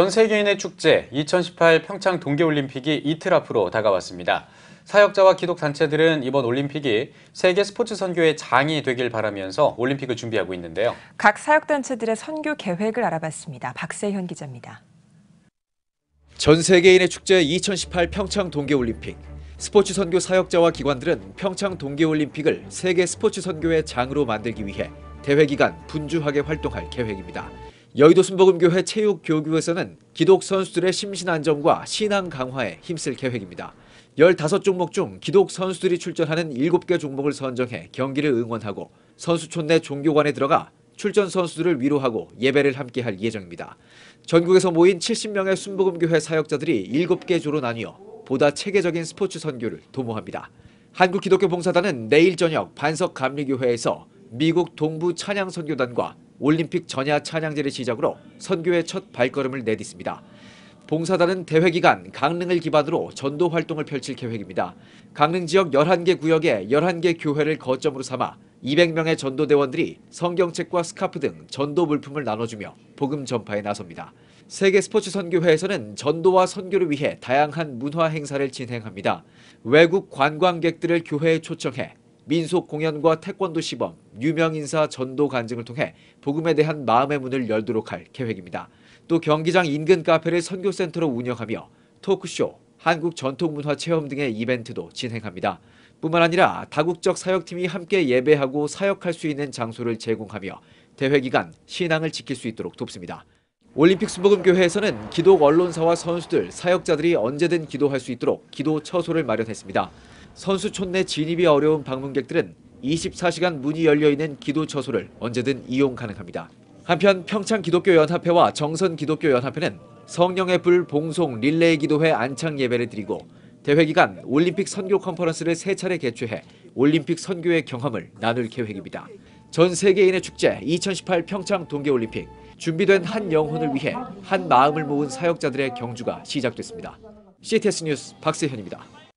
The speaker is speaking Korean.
전 세계인의 축제 2018 평창 동계올림픽이 이틀 앞으로 다가왔습니다. 사역자와 기독단체들은 이번 올림픽이 세계 스포츠 선교의 장이 되길 바라면서 올림픽을 준비하고 있는데요. 각 사역단체들의 선교 계획을 알아봤습니다. 박세현 기자입니다. 전 세계인의 축제 2018 평창 동계올림픽. 스포츠 선교 사역자와 기관들은 평창 동계올림픽을 세계 스포츠 선교의 장으로 만들기 위해 대회 기간 분주하게 활동할 계획입니다. 여의도 순복음교회 체육교육에서는 기독 선수들의 심신 안정과 신앙 강화에 힘쓸 계획입니다. 15종목 중 기독 선수들이 출전하는 7개 종목을 선정해 경기를 응원하고 선수촌 내 종교관에 들어가 출전 선수들을 위로하고 예배를 함께 할 예정입니다. 전국에서 모인 70명의 순복음교회 사역자들이 7개 조로 나뉘어 보다 체계적인 스포츠 선교를 도모합니다. 한국기독교 봉사단은 내일 저녁 반석 감리교회에서 미국 동부 찬양 선교단과 올림픽 전야 찬양제를 시작으로 선교의 첫 발걸음을 내딛습니다. 봉사단은 대회 기간 강릉을 기반으로 전도 활동을 펼칠 계획입니다. 강릉 지역 11개 구역에 11개 교회를 거점으로 삼아 200명의 전도대원들이 성경책과 스카프 등 전도 물품을 나눠주며 복음 전파에 나섭니다. 세계 스포츠 선교회에서는 전도와 선교를 위해 다양한 문화 행사를 진행합니다. 외국 관광객들을 교회에 초청해 민속 공연과 태권도 시범, 유명 인사 전도 간증을 통해 복음에 대한 마음의 문을 열도록 할 계획입니다. 또 경기장 인근 카페를 선교센터로 운영하며 토크쇼, 한국 전통문화 체험 등의 이벤트도 진행합니다. 뿐만 아니라 다국적 사역팀이 함께 예배하고 사역할 수 있는 장소를 제공하며 대회 기간 신앙을 지킬 수 있도록 돕습니다. 올림픽 수복음교회에서는 기독 언론사와 선수들, 사역자들이 언제든 기도할 수 있도록 기도 처소를 마련했습니다. 선수촌내 진입이 어려운 방문객들은 24시간 문이 열려있는 기도처소를 언제든 이용 가능합니다. 한편 평창기독교연합회와 정선기독교연합회는 성령의 불 봉송 릴레이 기도회 안창 예배를 드리고 대회 기간 올림픽 선교 컨퍼런스를 세 차례 개최해 올림픽 선교의 경험을 나눌 계획입니다. 전 세계인의 축제 2018 평창 동계올림픽 준비된 한 영혼을 위해 한 마음을 모은 사역자들의 경주가 시작됐습니다. CTS 뉴스 박세현입니다.